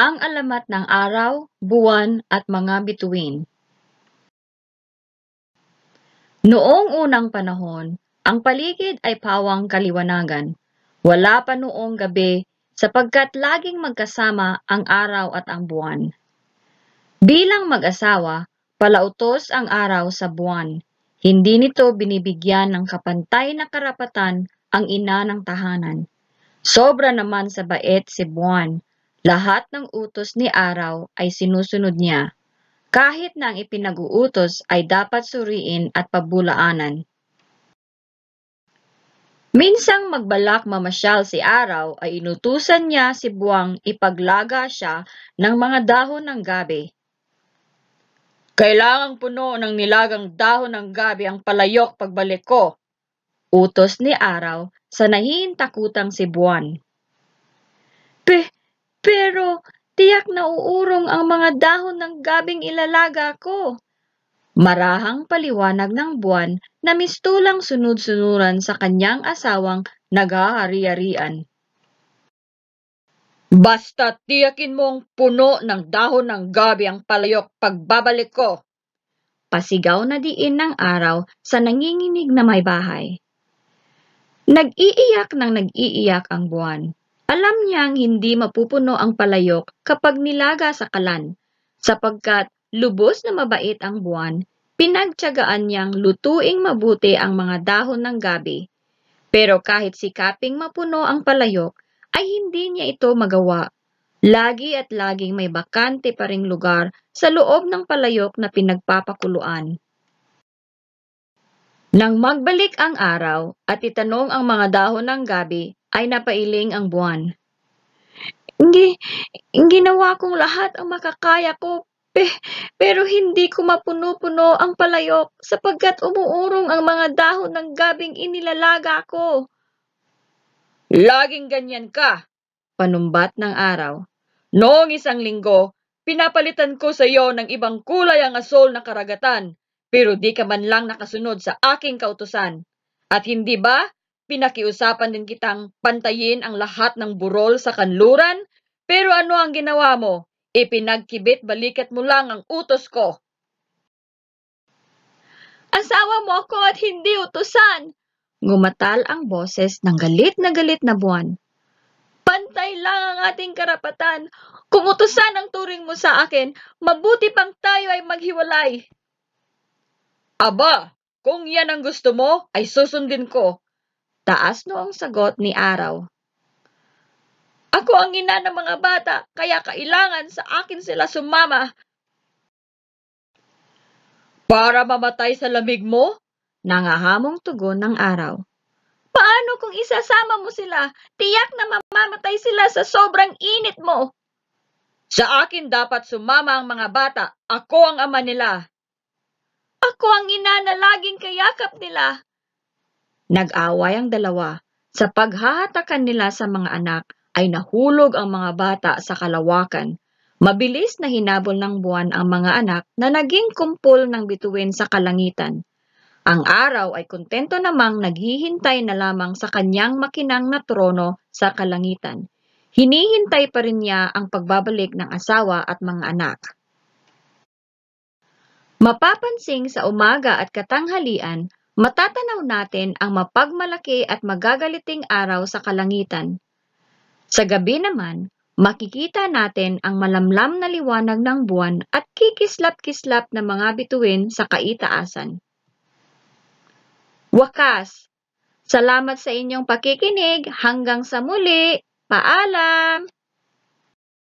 ang alamat ng araw, buwan at mga bituin. Noong unang panahon, ang paligid ay pawang kaliwanagan. Wala pa noong gabi sapagkat laging magkasama ang araw at ang buwan. Bilang mag-asawa, palautos ang araw sa buwan. Hindi nito binibigyan ng kapantay na karapatan ang ina ng tahanan. Sobra naman sa bait si buwan lahat ng utos ni araw ay sinusunod niya, kahit na ang ipinag-uutos ay dapat suriin at pabulaanan. Minsang magbalak mamasyal si araw ay inutusan niya si buwang ipaglaga siya ng mga dahon ng gabi. Kailangang puno ng nilagang dahon ng gabi ang palayok pagbalik ko, utos ni araw sa nahihintakutang si buwan. Pero tiyak na uurong ang mga dahon ng gabing ilalaga ko. Marahang paliwanag ng buwan na mistulang sunod-sunuran sa kanyang asawang nag-aari-arian. Basta tiyakin mong puno ng dahon ng gabi ang palayok pagbabalik ko. Pasigaw na diin ng araw sa nanginginig na may bahay. Nag-iiyak ng nag-iiyak ang buwan. Alam niyang hindi mapupuno ang palayok kapag nilaga sa kalan, sapagkat lubos na mabait ang buwan, pinagtyagaan niyang lutuing mabuti ang mga dahon ng gabi. Pero kahit sikaping mapuno ang palayok, ay hindi niya ito magawa. Lagi at laging may bakante pa ring lugar sa loob ng palayok na pinagpapakuluan. Nang magbalik ang araw at itanong ang mga dahon ng gabi ay napailing ang buwan. Hindi, ginawa kong lahat ang makakaya ko, pe, pero hindi ko mapuno-puno ang palayok sapagkat umuurong ang mga dahon ng gabing inilalaga ko. Laging ganyan ka, panumbat ng araw. Noong isang linggo, pinapalitan ko sa iyo ng ibang kulay ang asol na karagatan, pero di ka man lang nakasunod sa aking kautusan. At hindi ba Pinakiusapan din kitang pantayin ang lahat ng burol sa kanluran, pero ano ang ginawa mo? Ipinagkibit balikat mo lang ang utos ko. Asawa mo ako at hindi utusan! Gumatal ang boses ng galit na galit na buwan. Pantay lang ang ating karapatan. Kung utusan ang turing mo sa akin, mabuti pang tayo ay maghiwalay. Aba, kung yan ang gusto mo, ay susundin ko. Taas noong sagot ni Araw. Ako ang ina ng mga bata, kaya kailangan sa akin sila sumama. Para mamatay sa lamig mo? Nangahamong tugon ng araw. Paano kung isasama mo sila? Tiyak na mamamatay sila sa sobrang init mo. Sa akin dapat sumama ang mga bata. Ako ang ama nila. Ako ang ina na laging kayakap nila. Nag-away ang dalawa. Sa paghahatakan nila sa mga anak ay nahulog ang mga bata sa kalawakan. Mabilis na hinabol ng buwan ang mga anak na naging kumpol ng bituin sa kalangitan. Ang araw ay kontento namang naghihintay na lamang sa kanyang makinang na trono sa kalangitan. Hinihintay pa rin niya ang pagbabalik ng asawa at mga anak. Mapapansing sa umaga at katanghalian matatanaw natin ang mapagmalaki at magagaliting araw sa kalangitan. Sa gabi naman, makikita natin ang malamlam na liwanag ng buwan at kikislap-kislap na mga bituin sa kaitaasan. Wakas! Salamat sa inyong pakikinig. Hanggang sa muli. Paalam!